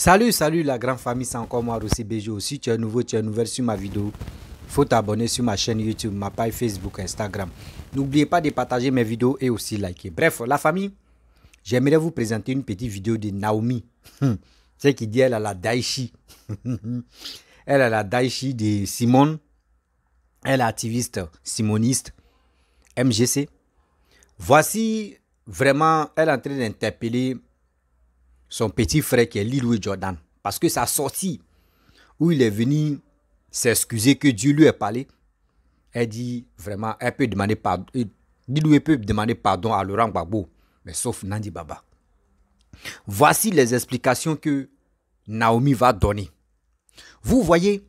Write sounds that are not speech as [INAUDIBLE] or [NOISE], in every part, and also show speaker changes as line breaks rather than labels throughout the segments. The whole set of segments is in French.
Salut, salut la grande famille, c'est encore moi Rossi Bejo. Si tu es nouveau, tu es nouvelle sur ma vidéo, faut t'abonner sur ma chaîne YouTube, ma page Facebook, Instagram. N'oubliez pas de partager mes vidéos et aussi liker. Bref, la famille, j'aimerais vous présenter une petite vidéo de Naomi. Hmm. C'est qui dit elle a la Daichi. [LAUGHS] elle a la Daichi de Simone. Elle est activiste simoniste, MGC. Voici vraiment, elle est en train d'interpeller son petit frère qui est Lilou Jordan. Parce que sa sortie, où il est venu s'excuser que Dieu lui a parlé, elle dit vraiment, elle peut demander pardon, euh, peut demander pardon à Laurent Gbagbo, mais sauf Nandi Baba. Voici les explications que Naomi va donner. Vous voyez,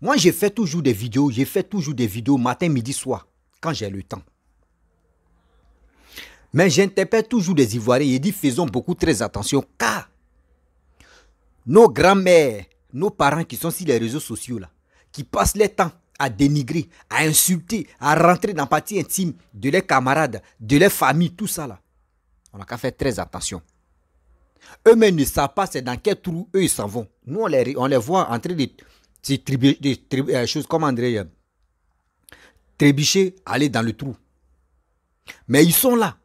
moi j'ai fait toujours des vidéos, j'ai fait toujours des vidéos matin, midi, soir, quand j'ai le temps. Mais j'interpelle toujours les Ivoiriens et dis faisons beaucoup très attention car nos grands-mères, nos parents qui sont sur les réseaux sociaux là, qui passent leur temps à dénigrer, à insulter, à rentrer dans la partie intime de leurs camarades, de leurs familles, tout ça là. On n'a qu'à faire très attention. Eux-mêmes ne savent pas c'est dans quel trou eux ils s'en vont. Nous on les, on les voit entrer des, des, euh, choses comme André, euh, trébucher, aller dans le trou. Mais ils sont là.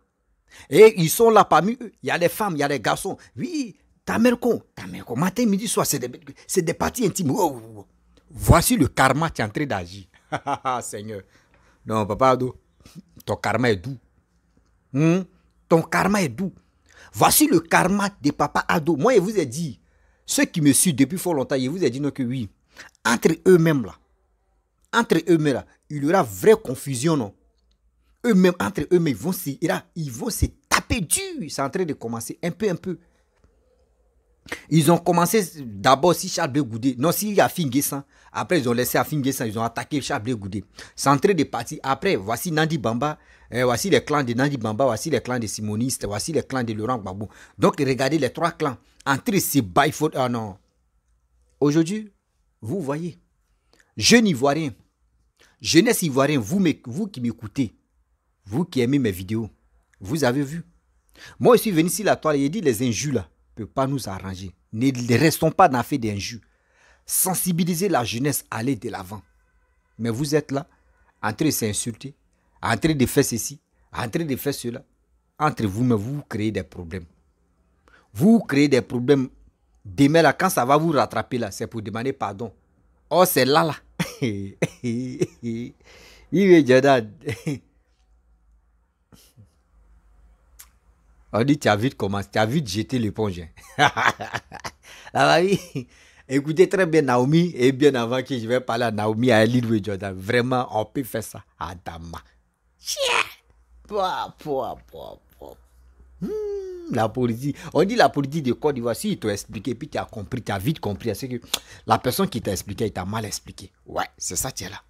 Et ils sont là parmi eux. Il y a les femmes, il y a les garçons. Oui, mère con. matin, midi, soir, c'est des, parties intimes. Oh, oh, oh. Voici le karma qui est en train d'agir. [LAUGHS] Seigneur. Non, papa Ado, ton karma est doux. Hmm? Ton karma est doux. Voici le karma de papa Ado. Moi, je vous ai dit, ceux qui me suivent depuis fort longtemps, je vous ai dit non, que oui, entre eux-mêmes là, entre eux-mêmes là, il y aura vraie confusion, non eux-mêmes, entre eux-mêmes, ils vont, se, ils vont se taper dur. C'est en train de commencer un peu, un peu. Ils ont commencé d'abord si Charles de Non, s'il y a Après, ils ont laissé à Ils ont attaqué Charles Bégoudé. C'est en train de partir. Après, voici Nandi Bamba. Eh, voici les clans de Nandi Bamba. Voici les clans de Simonistes. Voici les clans de Laurent Gbagbo. Donc, regardez les trois clans. Entre ces foot Ah non. Aujourd'hui, vous voyez. Jeunes Ivoiriens. Jeunesse Ivoiriens, vous, vous qui m'écoutez. Vous qui aimez mes vidéos, vous avez vu. Moi, je suis venu ici la toile et j'ai dit les injures là ne peuvent pas nous arranger. Ne, restons pas dans la fait d'injures. Sensibilisez la jeunesse à aller de l'avant. Mais vous êtes là, en train de s'insulter, en train de faire ceci, en train de faire cela. Entre vous, mais vous créez des problèmes. Vous créez des problèmes. Demain, là, quand ça va vous rattraper, là, c'est pour demander pardon. Oh, c'est là, là. [LAUGHS] Oui, Jada. [LAUGHS] On dit, tu as vite commencé, tu as vite jeté l'éponge. Hein? [LAUGHS] ah bah oui. Écoutez très bien Naomi, et bien avant que je vais parler à Naomi, à Lidwe Jordan, vraiment, on peut faire ça à Dama. Hmm, la politique, on dit la politique de Côte d'Ivoire, si il t'a expliqué, puis tu as compris, tu as vite compris, que la personne qui t'a expliqué, il t'a mal expliqué. Ouais, c'est ça, tiens là.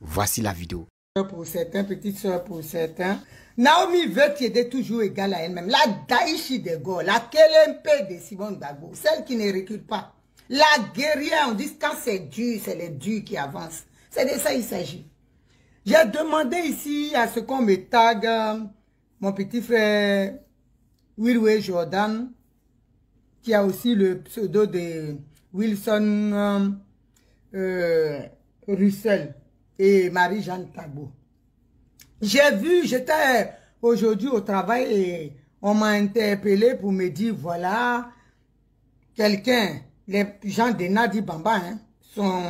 Voici la vidéo
pour certains, petite soeur pour certains. Naomi veut était toujours égale à elle-même. La Daichi de Gaulle, la Kelempe de Simone Bagbo, celle qui ne recule pas. La guerrière, on dit quand c'est dur, c'est les durs qui avancent. C'est de ça il s'agit. J'ai demandé ici à ce qu'on me tague euh, mon petit frère Willway Jordan, qui a aussi le pseudo de Wilson euh, euh, Russell et Marie-Jeanne Tabou. J'ai vu, j'étais aujourd'hui au travail et on m'a interpellé pour me dire, voilà, quelqu'un, les gens de Nadi Bamba, hein, son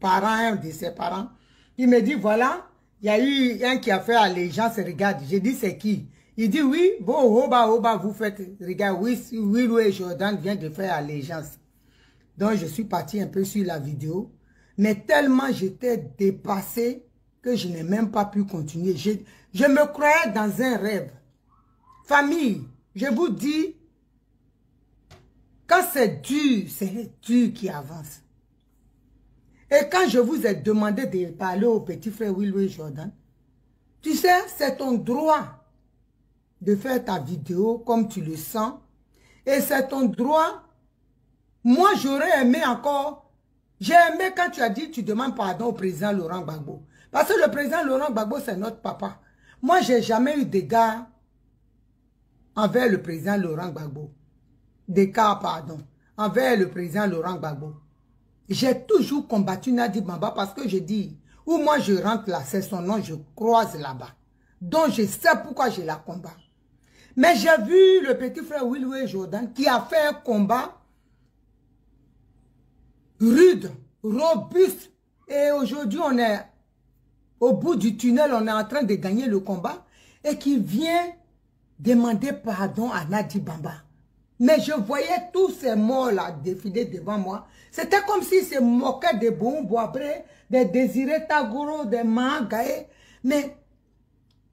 parent, un de ses parents, il me dit, voilà, il y a eu un qui a fait allégeance, regarde. J'ai dit, c'est qui Il dit, oui, bon, Oba, Oba, vous faites, regarde, oui, oui, Louis Jordan vient de faire allégeance. Donc, je suis parti un peu sur la vidéo. Mais tellement j'étais dépassé que je n'ai même pas pu continuer. Je, me croyais dans un rêve. Famille, je vous dis, quand c'est dur, c'est dur qui avance. Et quand je vous ai demandé de parler au petit frère Will Jordan, tu sais, c'est ton droit de faire ta vidéo comme tu le sens. Et c'est ton droit. Moi, j'aurais aimé encore j'ai aimé quand tu as dit tu demandes pardon au président Laurent Gbagbo. Parce que le président Laurent Gbagbo, c'est notre papa. Moi, j'ai jamais eu d'égard envers le président Laurent Gbagbo. cas pardon. Envers le président Laurent Gbagbo. J'ai toujours combattu Nadi Bamba parce que je dis, où moi je rentre là, c'est son nom, je croise là-bas. Donc je sais pourquoi je la combat. Mais j'ai vu le petit frère Willoué Jordan qui a fait un combat rude, robuste. Et aujourd'hui, on est au bout du tunnel, on est en train de gagner le combat. Et qui vient demander pardon à Nadi Bamba. Mais je voyais tous ces morts-là défiler devant moi. C'était comme si se moquaient de Boum après, de Désiré Tagoro, des Mahangae. Mais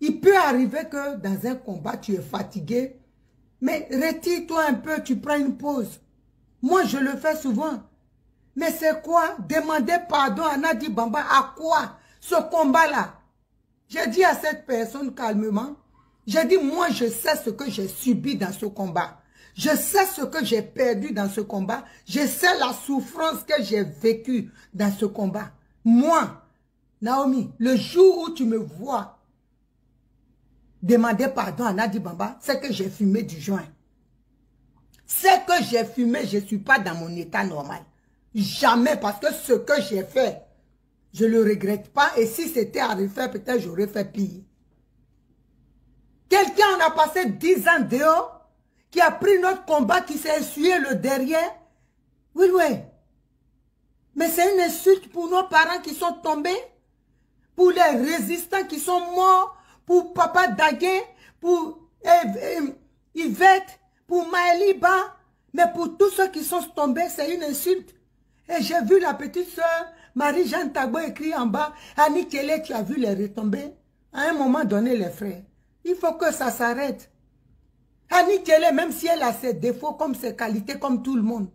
il peut arriver que dans un combat, tu es fatigué. Mais retire-toi un peu, tu prends une pause. Moi, je le fais souvent. Mais c'est quoi Demander pardon à Nadi Bamba, à quoi ce combat-là J'ai dit à cette personne calmement, j'ai dit, moi je sais ce que j'ai subi dans ce combat. Je sais ce que j'ai perdu dans ce combat. Je sais la souffrance que j'ai vécue dans ce combat. Moi, Naomi, le jour où tu me vois demander pardon à Nadi Bamba, c'est que j'ai fumé du joint. C'est que j'ai fumé, je ne suis pas dans mon état normal. Jamais, parce que ce que j'ai fait, je ne le regrette pas. Et si c'était à refaire, peut-être j'aurais fait pire. Quelqu'un en a passé 10 ans dehors, qui a pris notre combat, qui s'est essuyé le derrière. Oui, oui. Mais c'est une insulte pour nos parents qui sont tombés, pour les résistants qui sont morts, pour Papa Daguet, pour euh, Yvette, pour Maëliba. Mais pour tous ceux qui sont tombés, c'est une insulte. Et j'ai vu la petite soeur, Marie-Jeanne Tagbo écrit en bas, Annie Kelly, tu as vu les retombées À un moment donné, les frères, il faut que ça s'arrête. Annie Kelly, même si elle a ses défauts comme ses qualités, comme tout le monde.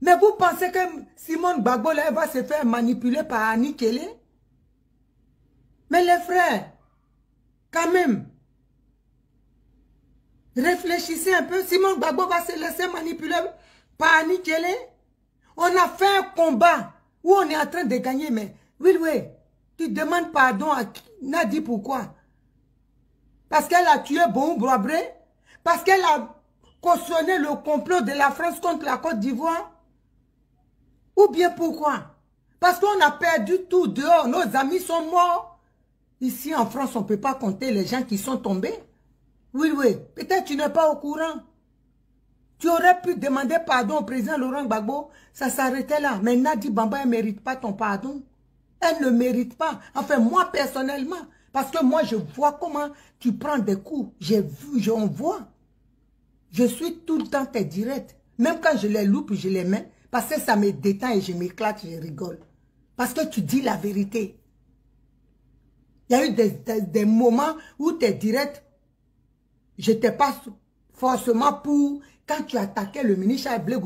Mais vous pensez que Simone Bagbo, elle va se faire manipuler par Annie Kelly Mais les frères, quand même, réfléchissez un peu. Simone Bagbo va se laisser manipuler par Annie Kelly on a fait un combat où on est en train de gagner, mais oui, oui, tu demandes pardon à qui dit pourquoi Parce qu'elle a tué Bon Parce qu'elle a cautionné le complot de la France contre la Côte d'Ivoire Ou bien pourquoi Parce qu'on a perdu tout dehors, nos amis sont morts. Ici en France, on ne peut pas compter les gens qui sont tombés. Oui, oui, peut-être tu n'es pas au courant. Tu aurais pu demander pardon au président Laurent Gbagbo, ça s'arrêtait là. Mais Nadi Bamba, elle ne mérite pas ton pardon. Elle ne mérite pas. Enfin, moi personnellement, parce que moi je vois comment tu prends des coups. J'ai vu, j'en vois. Je suis tout le temps tes directs. Même quand je les loupe, je les mets. Parce que ça me détend et je m'éclate, je rigole. Parce que tu dis la vérité. Il y a eu des, moments où tes directs, je t'ai pas forcément pour quand tu attaquais le ministre Blé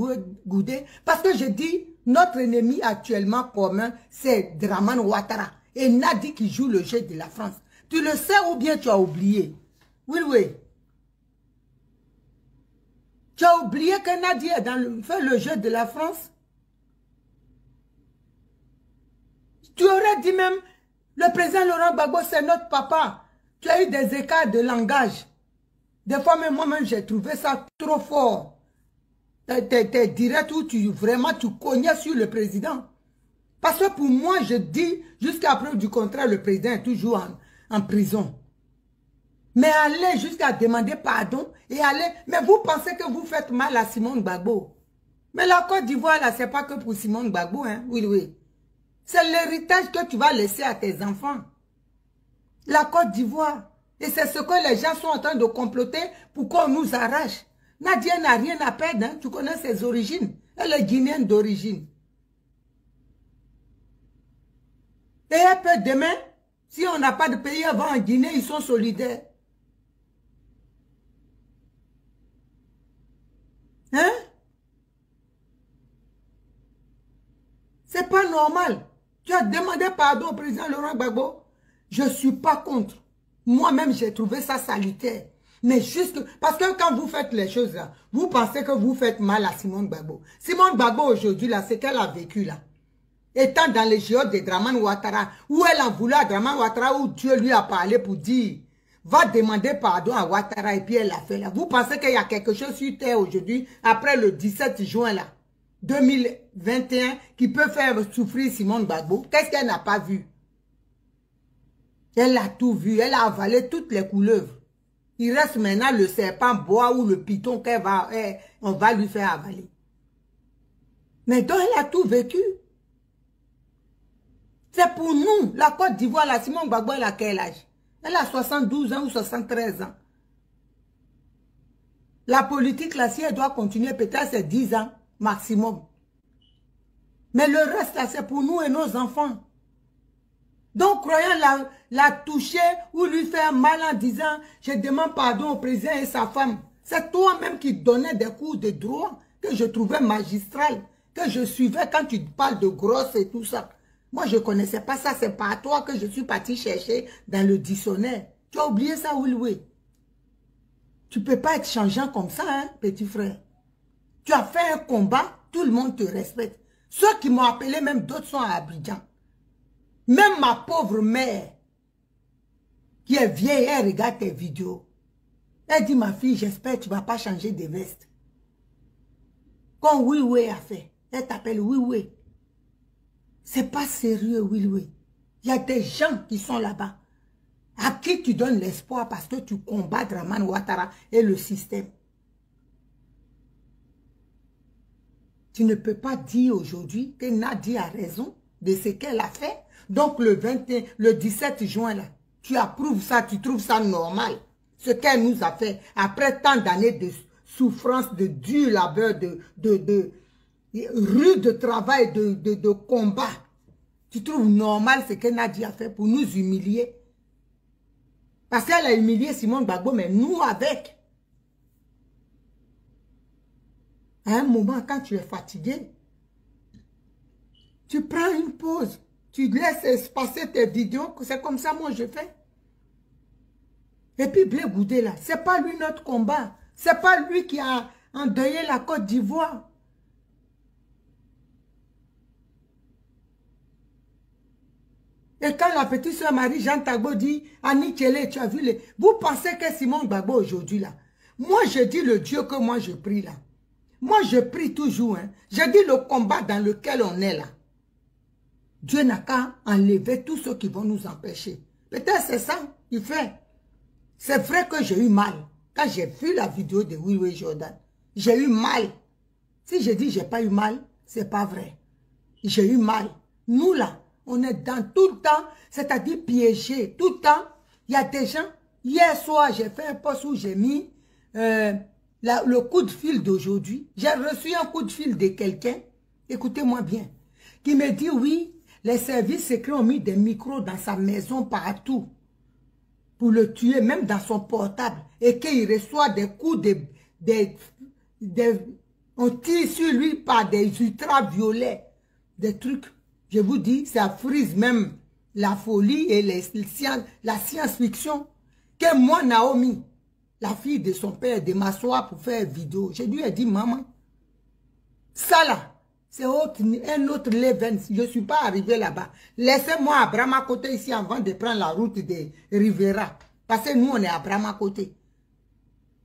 Goudé. Parce que je dis, notre ennemi actuellement commun, c'est Draman Ouattara. Et Nadi qui joue le jeu de la France. Tu le sais ou bien tu as oublié Oui, oui. Tu as oublié que Nadi est dans le, fait le jeu de la France Tu aurais dit même, le président Laurent Gbagbo, c'est notre papa. Tu as eu des écarts de langage. Des fois, moi-même, j'ai trouvé ça trop fort. T'es direct où tu, vraiment, tu cognais sur le président. Parce que pour moi, je dis, jusqu'à preuve du contraire, le président est toujours en, prison. Mais aller jusqu'à demander pardon et aller... Mais vous pensez que vous faites mal à Simone Gbagbo. Mais la Côte d'Ivoire, là, c'est pas que pour Simone Gbagbo, hein, oui, oui. C'est l'héritage que tu vas laisser à tes enfants. La Côte d'Ivoire. Et c'est ce que les gens sont en train de comploter pour qu'on nous arrache. Nadia n'a rien à perdre, hein. tu connais ses origines. Elle est guinéenne d'origine. Et elle peut demain, si on n'a pas de pays avant en Guinée, ils sont solidaires. Hein? C'est pas normal. Tu as demandé pardon au président Laurent Gbagbo. Je ne suis pas contre. Moi-même, j'ai trouvé ça salutaire. Mais juste, parce que quand vous faites les choses là, vous pensez que vous faites mal à Simone Babo Simone Babo aujourd'hui là, c'est qu'elle a vécu là. Étant dans les géodes de Draman Ouattara, où elle a voulu à Draman Ouattara, où Dieu lui a parlé pour dire, va demander pardon à Ouattara et puis elle l'a fait là. Vous pensez qu'il y a quelque chose sur terre aujourd'hui, après le 17 juin là, 2021, qui peut faire souffrir Simone Babo Qu'est-ce qu'elle n'a pas vu elle a tout vu, elle a avalé toutes les couleuvres. Il reste maintenant le serpent bois ou le piton qu'elle va, on va lui faire avaler. Mais donc, elle a tout vécu. C'est pour nous, la Côte d'Ivoire, la Simon Gbagbo, elle a quel âge Elle a 72 ans ou 73 ans. La politique, là, si elle doit continuer, peut-être c'est 10 ans maximum. Mais le reste, là, c'est pour nous et nos enfants. Donc, croyant la, toucher ou lui faire mal en disant, je demande pardon au président et sa femme. C'est toi-même qui donnais des cours de droit que je trouvais magistral, que je suivais quand tu parles de grosse et tout ça. Moi, je ne connaissais pas ça. C'est à toi que je suis parti chercher dans le dictionnaire. Tu as oublié ça, Ouloué. Tu ne peux pas être changeant comme ça, hein, petit frère. Tu as fait un combat, tout le monde te respecte. Ceux qui m'ont appelé, même d'autres sont à Abidjan. Même ma pauvre mère, qui est vieille, elle regarde tes vidéos. Elle dit, ma fille, j'espère que tu ne vas pas changer de veste. Quand oui a fait, elle t'appelle Ce C'est pas sérieux, oui Il y a des gens qui sont là-bas, à qui tu donnes l'espoir parce que tu combats Draman Ouattara et le système. Tu ne peux pas dire aujourd'hui que Nadia a raison de ce qu'elle a fait. Donc le, 21, le 17 juin, là, tu approuves ça, tu trouves ça normal. Ce qu'elle nous a fait après tant d'années de souffrance, de dur labeur, de, de, de, rude travail, de, de, combat. Tu trouves normal ce que dit a fait pour nous humilier Parce qu'elle a humilié Simone Gbagbo, mais nous avec. À un moment, quand tu es fatigué, tu prends une pause. Tu laisses passer tes vidéos. C'est comme ça, moi, je fais. Et puis, Blé Goudé, là, c'est pas lui notre combat. C'est pas lui qui a endeuillé la Côte d'Ivoire. Et quand la petite soeur Marie-Jeanne Tagbo dit, Annie tu as vu les... Vous pensez que Simon Gbagbo aujourd'hui, là, moi, je dis le Dieu que moi, je prie, là. Moi, je prie toujours, hein. Je dis le combat dans lequel on est, là. Dieu n'a qu'à enlever tous ceux qui vont nous empêcher. Peut-être c'est ça il fait. C'est vrai que j'ai eu mal. Quand j'ai vu la vidéo de Oui Jordan, j'ai eu mal. Si je dis j'ai pas eu mal, c'est pas vrai. J'ai eu mal. Nous là, on est dans tout le temps, c'est-à-dire piégé tout le temps. Il y a des gens, hier soir, j'ai fait un poste où j'ai mis euh, le coup de fil d'aujourd'hui. J'ai reçu un coup de fil de quelqu'un, écoutez-moi bien, qui me dit oui, les services secrets ont mis des micros dans sa maison partout pour le tuer, même dans son portable, et qu'il reçoit des coups de... on tire sur lui par des ultraviolets, des trucs. Je vous dis, ça frise même la folie et les, la science-fiction. Que moi, Naomi, la fille de son père, de m'asseoir pour faire vidéo. Je lui ai dit, maman, ça là, c'est un autre level. Je ne suis pas arrivé là-bas. Laissez-moi à côté ici avant de prendre la route de Rivera. Parce que nous, on est à côté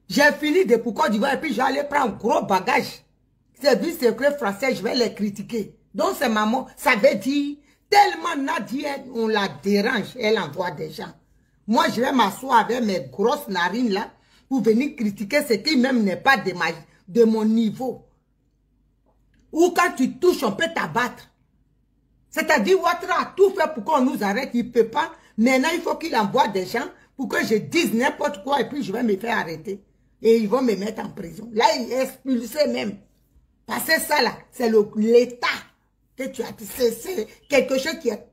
J'ai fini de pourquoi d'Ivoire et puis j'allais prendre un gros bagage. du secret français, je vais les critiquer. Donc c'est maman, ça veut dire, tellement Nadia, on la dérange, elle envoie des gens. Moi, je vais m'asseoir avec mes grosses narines là pour venir critiquer ce qui même n'est pas de, de mon niveau. Ou quand tu touches, on peut t'abattre. C'est-à-dire, Ouattara a tout fait pour qu'on nous arrête, il ne peut pas. Maintenant, il faut qu'il envoie des gens pour que je dise n'importe quoi et puis je vais me faire arrêter. Et ils vont me mettre en prison. Là, il est expulsé même. Parce que ça, là, c'est l'État que tu as. C'est quelque chose qui est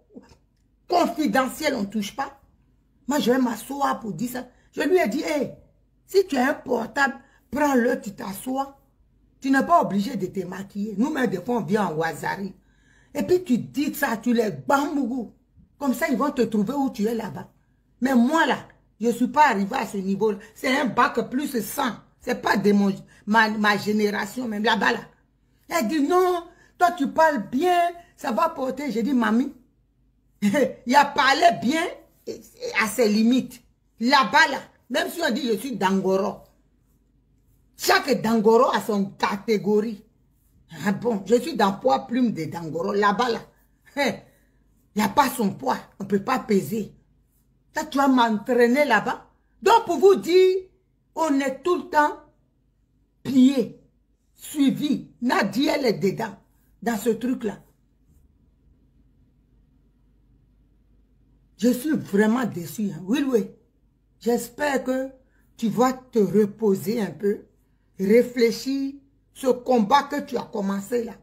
confidentiel, on ne touche pas. Moi, je vais m'asseoir pour dire ça. Je lui ai dit, hé, si tu es un portable, prends-le, tu t'assois. Tu n'es pas obligé de te maquiller. Nous-mêmes, des fois, on vient en wazari. Et puis tu dis ça, tu les bambougou. Comme ça, ils vont te trouver où tu es là-bas. Mais moi, là, je ne suis pas arrivé à ce niveau-là. C'est un bac plus 100. Ce n'est pas de ma, génération, même là-bas, là. Elle dit, non, toi, tu parles bien, ça va porter. J'ai dit, mamie, [LAUGHS] il a parlé bien à ses limites. Là-bas, là, même si on dit, je suis d'Angoro. Chaque Dangoro a son catégorie. Ah bon, je suis dans poids plume des Dangoro, là-bas, Il hein? n'y a pas son poids, on ne peut pas peser. Ça, tu vas m'entraîner là-bas. Donc, pour vous dire, on est tout le temps plié, suivi. Nadia, elle est dedans, dans ce truc-là. Je suis vraiment déçu. Hein. Oui, oui. J'espère que tu vas te reposer un peu réfléchis, ce combat que tu as commencé là.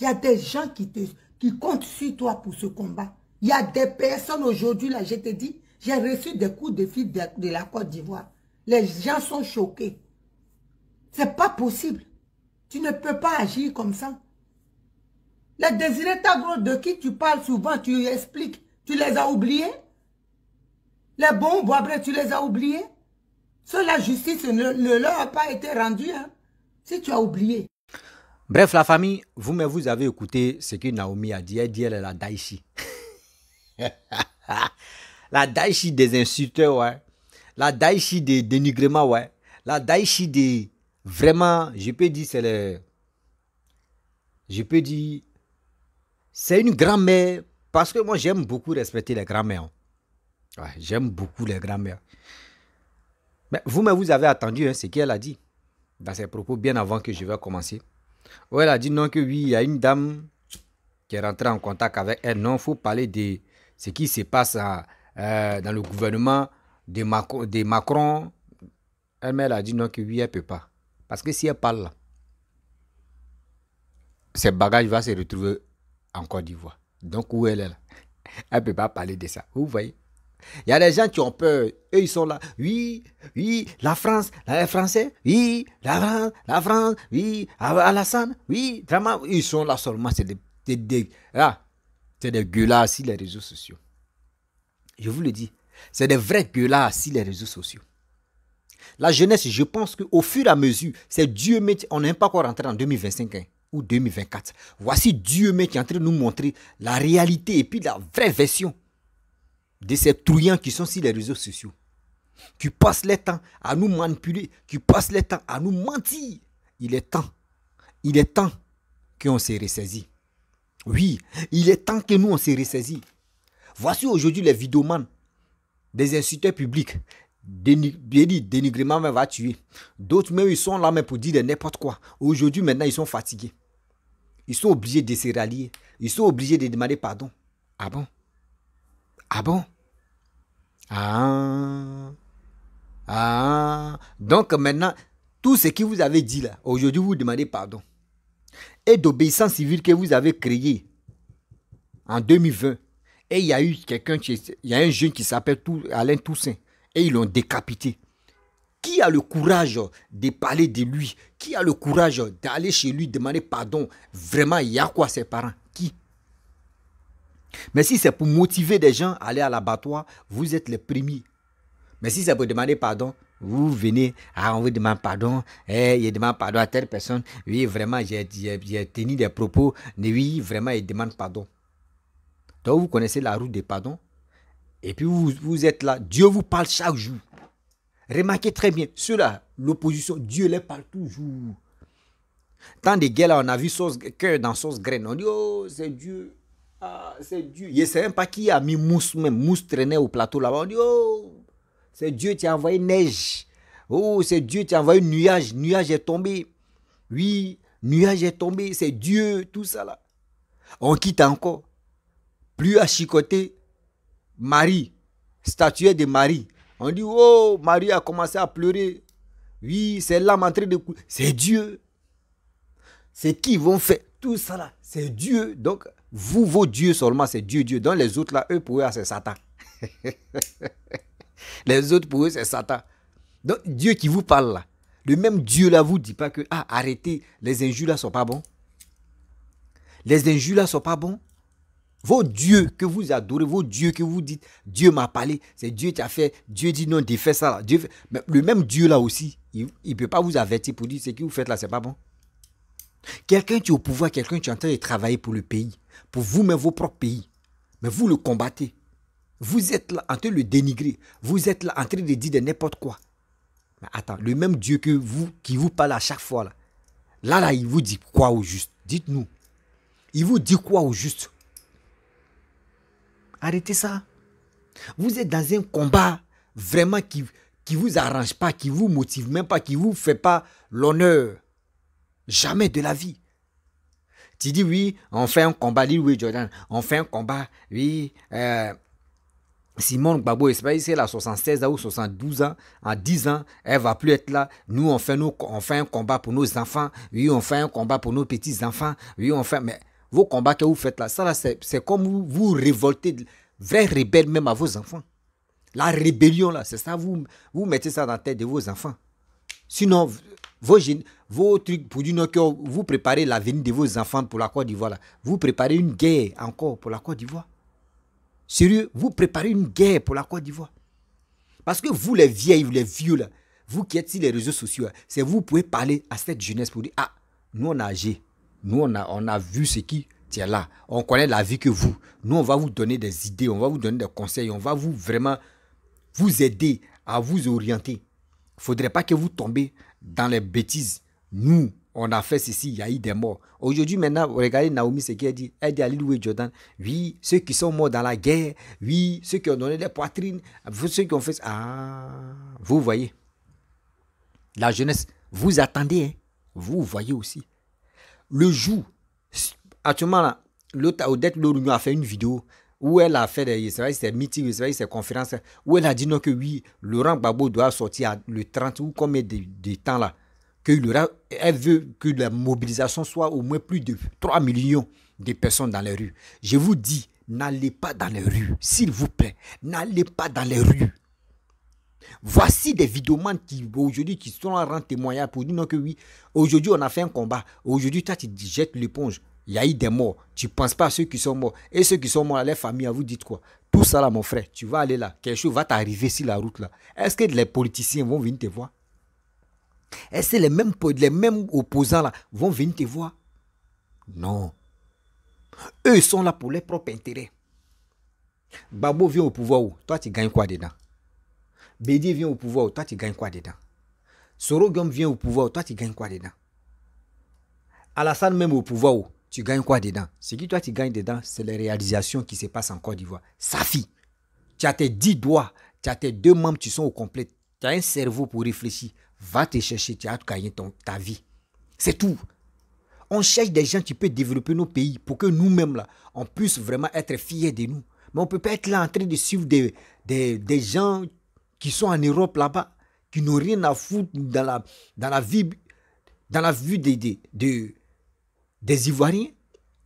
Il y a des gens qui, te, qui comptent sur toi pour ce combat. Il y a des personnes aujourd'hui, là, je te dis, j'ai reçu des coups de fil de, la Côte d'Ivoire. Les gens sont choqués. C'est pas possible. Tu ne peux pas agir comme ça. Les désirés de qui tu parles souvent, tu expliques, tu les as oubliés. Les bons bois tu les as oubliés. Cela, la justice ne, leur a pas été rendue, hein. si tu as oublié.
Bref, la famille, vous mais vous avez écouté ce que Naomi a dit. Elle dit elle est la Daichi. [LAUGHS] la Daichi des insulteurs, ouais. La Daichi des dénigrements, ouais. La Daichi des... Vraiment, je peux dire, c'est le... Je peux dire... C'est une grand-mère. Parce que moi, j'aime beaucoup respecter les grand-mères. Hein. j'aime beaucoup les grand-mères. Mais vous-même, vous avez attendu hein, ce qu'elle a dit dans ses propos bien avant que je vais commencer. Où elle a dit non que oui, il y a une dame qui est rentrée en contact avec elle. Non, il faut parler de ce qui se passe euh, dans le gouvernement de, Macron. Elle-même, a dit non que oui, elle ne peut pas. Parce que si elle parle là, ses bagages vont se retrouver en Côte d'Ivoire. Donc, où elle est là [LAUGHS] Elle ne peut pas parler de ça. Vous voyez il y a des gens qui ont peur. Eux, ils sont là. Oui, oui, la France, les Français, oui, la France, la France, oui, Alassane, oui, vraiment. Ils sont là seulement. C'est des, des, des, ah, des gueulards sur les réseaux sociaux. Je vous le dis. C'est des vrais gueulards sur les réseaux sociaux. La jeunesse, je pense qu'au fur et à mesure, c'est Dieu, mais on n'est pas encore rentré en 2025. Hein, ou 2024. Voici Dieu mais qui est en train de nous montrer la réalité et puis la vraie version de ces trouillants qui sont sur les réseaux sociaux, qui passent leur temps à nous manipuler, qui passent leur temps à nous mentir. Il est temps, il est temps qu'on s'est ressaisi Oui, il est temps que nous on se ressaisi Voici aujourd'hui les vidéomans. des insulteurs publics, dit dénigrement va tuer. D'autres même ils sont là même pour dire n'importe quoi. Aujourd'hui maintenant ils sont fatigués. Ils sont obligés de se rallier. Ils sont obligés de demander pardon. Ah bon ah bon Ah Ah Donc maintenant, tout ce qui vous avez dit là, aujourd'hui vous demandez pardon. Et d'obéissance civile que vous avez créée en 2020. Et il y a eu quelqu'un, il y a un jeune qui s'appelle Alain Toussaint. Et ils l'ont décapité. Qui a le courage de parler de lui Qui a le courage d'aller chez lui demander pardon Vraiment, il y a quoi ses parents mais si c'est pour motiver des gens à aller à l'abattoir, vous êtes les premiers. Mais si c'est pour demander pardon, vous venez, ah, on vous demande pardon, eh, il demande pardon à telle personne, oui, vraiment, j'ai tenu des propos, Mais oui, vraiment, il demande pardon. Donc, vous connaissez la route des pardons. Et puis, vous, êtes là, Dieu vous parle chaque jour. Remarquez très bien, ceux-là, l'opposition, Dieu les parle toujours. Tant de guerres, on a vu cœur dans sauce graine, on dit, oh, c'est Dieu. Ah, c'est Dieu. Il ne sais même pas qui a mis mousse, même mousse traînait au plateau là-bas. On dit, oh, c'est Dieu qui a envoyé neige. Oh, c'est Dieu qui a envoyé nuage. Nuage est tombé. Oui, nuage est tombé. C'est Dieu, tout ça là. On quitte encore. Plus à chicoter. Marie, statuette de Marie. On dit, oh, Marie a commencé à pleurer. Oui, c'est l'âme en de couler. C'est Dieu. C'est qui vont faire tout ça là. C'est Dieu. Donc, vous, vos dieux seulement, c'est Dieu, Dieu. Dans les autres, là, eux, pour eux, c'est Satan. [LAUGHS] les autres, pour eux, c'est Satan. Donc, Dieu qui vous parle, là, le même Dieu, là, vous dit pas que, ah, arrêtez, les injures, là, sont pas bons. Les injures, là, sont pas bons. Vos dieux que vous adorez, vos dieux que vous dites, Dieu m'a parlé, c'est Dieu qui a fait, Dieu dit non, défais ça. Dieu le même Dieu là aussi, il ne peut pas vous avertir pour dire ce que vous faites là, c'est pas bon. Quelqu'un qui est au pouvoir, quelqu'un qui est en train de travailler pour le pays, pour vous-même vos propres pays. Mais vous le combattez. Vous êtes là en train de le dénigrer. Vous êtes là en train de dire de n'importe quoi. Mais attends, le même Dieu que vous, qui vous parle à chaque fois, là, là, là il vous dit quoi au juste Dites-nous. Il vous dit quoi au juste Arrêtez ça. Vous êtes dans un combat vraiment qui qui vous arrange pas, qui vous motive même pas, qui vous fait pas l'honneur. Jamais de la vie. Tu dis oui, on fait un combat, Oui, Jordan, on fait un combat, oui. Euh, Simone Gbagbo, la la a 76 à ou 72 ans, en 10 ans, elle va plus être là. Nous, on fait, un combat pour nos enfants. Oui, on fait un combat pour nos petits-enfants. Oui, on fait... Mais vos combats que vous faites là, ça là, c'est comme vous, vous révoltez, vrai rebelle même à vos enfants. La rébellion là, c'est ça, vous, vous mettez ça dans la tête de vos enfants. Sinon, vos, trucs pour dire que vous préparez l'avenir de vos enfants pour la Côte d'Ivoire. Vous préparez une guerre encore pour la Côte d'Ivoire. Sérieux, vous préparez une guerre pour la Côte d'Ivoire. Parce que vous, les vieilles, les vieux, là, vous qui êtes sur les réseaux sociaux, c'est vous pouvez parler à cette jeunesse pour dire, ah, nous on a âgé, nous on a, on a vu ce qui tient là, on connaît la vie que vous. Nous, on va vous donner des idées, on va vous donner des conseils, on va vous vraiment vous aider à vous orienter. Il ne faudrait pas que vous tombiez dans les bêtises. Nous, on a fait ceci, il y a eu des morts. Aujourd'hui, maintenant, regardez Naomi, ce qu'elle dit. Elle dit à Lilou et Jordan, oui, ceux qui sont morts dans la guerre, oui, ceux qui ont donné des poitrines, ceux qui ont fait... Ah, vous voyez. La jeunesse, vous attendez, hein. vous voyez aussi. Le jour, actuellement, là, l'autre Odette a fait une vidéo où elle a fait ses meetings, ses conférences, où elle a dit non que oui, Laurent Babo doit sortir le 30 ou combien de, temps là. Que elle veut que la mobilisation soit au moins plus de 3 millions de personnes dans les rues. Je vous dis, n'allez pas dans les rues, s'il vous plaît, n'allez pas dans les rues. Voici des vidéomanes qui aujourd'hui qui sont en rendre témoignage pour dire non que oui, aujourd'hui on a fait un combat, aujourd'hui toi tu jettes l'éponge. Il y a eu des morts. Tu ne penses pas à ceux qui sont morts. Et ceux qui sont morts, les familles, vous dites quoi Tout ça là, mon frère, tu vas aller là. Quelque chose va t'arriver sur la route là. Est-ce que les politiciens vont venir te voir Est-ce que les mêmes, opposants là vont venir te voir Non. Eux sont là pour leurs propres intérêts. Babo vient au pouvoir où Toi, tu gagnes quoi dedans Bédi vient au pouvoir où Toi, tu gagnes quoi dedans Sorogom vient au pouvoir où Toi, tu gagnes quoi dedans Alassane même au pouvoir où tu gagnes quoi dedans Ce qui toi, tu gagnes dedans, c'est les réalisations qui se passent en Côte d'Ivoire. Safi, tu as tes dix doigts, tu as tes deux membres tu sont au complet, tu as un cerveau pour réfléchir. Va te chercher, tu as gagné ton, ta vie. C'est tout. On cherche des gens qui peuvent développer nos pays pour que nous-mêmes, là, on puisse vraiment être fiers de nous. Mais on ne peut pas être là en train de suivre des, gens qui sont en Europe là-bas, qui n'ont rien à foutre dans la, dans la vie, dans la vue des des Ivoiriens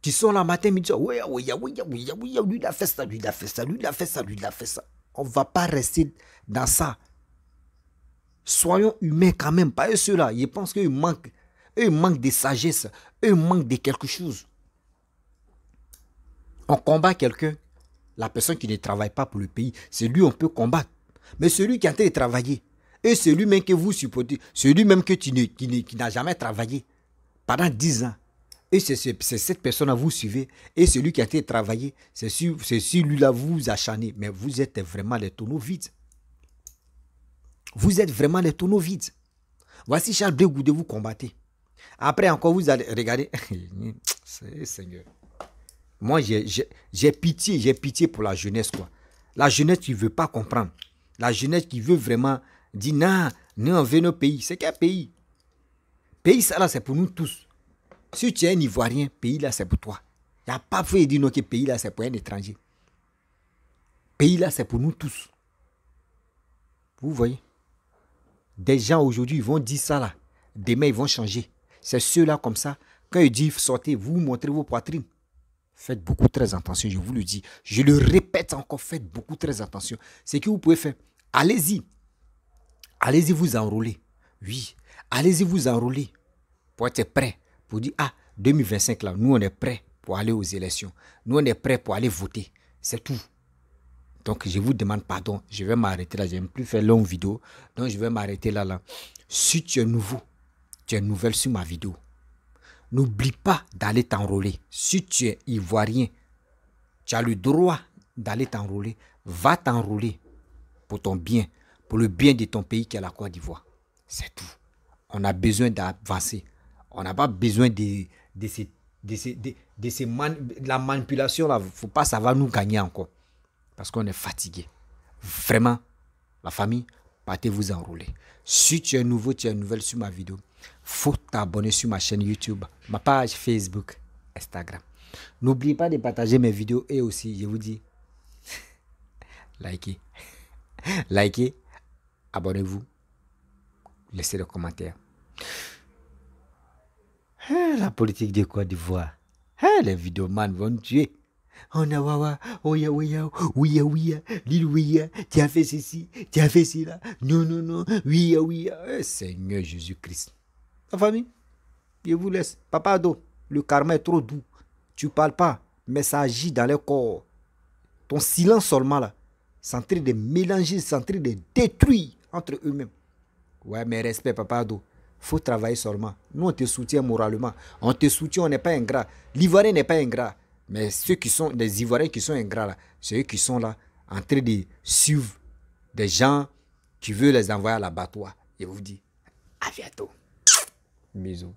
qui sont là matin, midi, ouais, ouais, ouais, ouais, ouais, oui, lui, il a fait ça, lui, il a fait ça, lui, il a fait ça, lui, il a fait ça. On ne va pas rester dans ça. Soyons humains quand même, pas eux ceux-là. Ils pensent qu'ils manquent. Eux manquent de sagesse. Eux manquent de quelque chose. On combat quelqu'un, la personne qui ne travaille pas pour le pays, c'est lui on peut combattre. Mais celui qui a été travaillé, de travailler, et celui même que vous supportez, celui même que tu qui, n'a jamais travaillé pendant 10 ans, et c'est cette personne à vous suivez. Et celui qui a été travaillé, c'est celui-là vous acharnez. Mais vous êtes vraiment les tonneaux vides. Vous êtes vraiment les tonneaux vides. Voici Charles de vous combattez. Après encore, vous allez regarder. [LAUGHS] Seigneur. Moi, j'ai pitié, j'ai pitié pour la jeunesse, quoi. La jeunesse qui ne veut pas comprendre. La jeunesse qui veut vraiment dire, non, nous, en veut nos pays. C'est quel pays Pays, ça, là, c'est pour nous tous. Si tu es un Ivoirien, pays là, c'est pour toi. Il n'y a pas de dire non que pays là, c'est pour un étranger. Pays là, c'est pour nous tous. Vous voyez Des gens aujourd'hui, vont dire ça là. Demain, ils vont changer. C'est ceux-là comme ça. Quand ils disent sortez, vous montrez vos poitrines. Faites beaucoup très attention, je vous le dis. Je le répète encore, faites beaucoup très attention. Ce que vous pouvez faire, allez-y. Allez-y vous enrôler. Oui, allez-y vous enrôler pour être prêt pour dire, ah, 2025, là, nous, on est prêts pour aller aux élections. Nous, on est prêts pour aller voter. C'est tout. Donc, je vous demande pardon. Je vais m'arrêter là. Je n'aime plus faire longue vidéo. Donc, je vais m'arrêter là, là. Si tu es nouveau, tu es nouvelle sur ma vidéo, n'oublie pas d'aller t'enrôler. Si tu es ivoirien, tu as le droit d'aller t'enrôler. Va t'enrôler pour ton bien, pour le bien de ton pays qui est la Côte d'Ivoire. C'est tout. On a besoin d'avancer. On n'a pas besoin de, ces, de, ces, de, la manipulation. Là, faut pas, ça va nous gagner encore. Parce qu'on est fatigué. Vraiment, la famille, partez vous enrouler. Si tu es nouveau, tu es nouvelle sur ma vidéo, faut t'abonner sur ma chaîne YouTube, ma page Facebook, Instagram. N'oubliez pas de partager mes vidéos et aussi, je vous dis, [LAUGHS] likez, [LAUGHS] likez, abonnez-vous, laissez le commentaires. Hein, la politique de Côte d'Ivoire. vois hein, les vidéomans vont nous tuer. On a wawa, oya oya, ouya ouya, l'île ouya, tu as fait ceci, tu as fait cela, non non non, ouya ouya. Eh, Seigneur Jésus-Christ. La famille, je vous laisse. Papa Do, le karma est trop doux. Tu parles pas, mais ça agit dans le corps. Ton silence seulement là, c'est en train de mélanger, c'est de détruire entre eux-mêmes. Ouais, mais respect, Papa Do faut travailler seulement. Nous, on te soutient moralement. On te soutient, on n'est pas ingrat. L'Ivoirien n'est pas ingrat. Mais ceux qui sont, des Ivoiriens qui sont ingrats, ceux qui sont là, en train de suivre des gens qui veulent les envoyer à l'abattoir. Je vous dis, à bientôt. Bisous.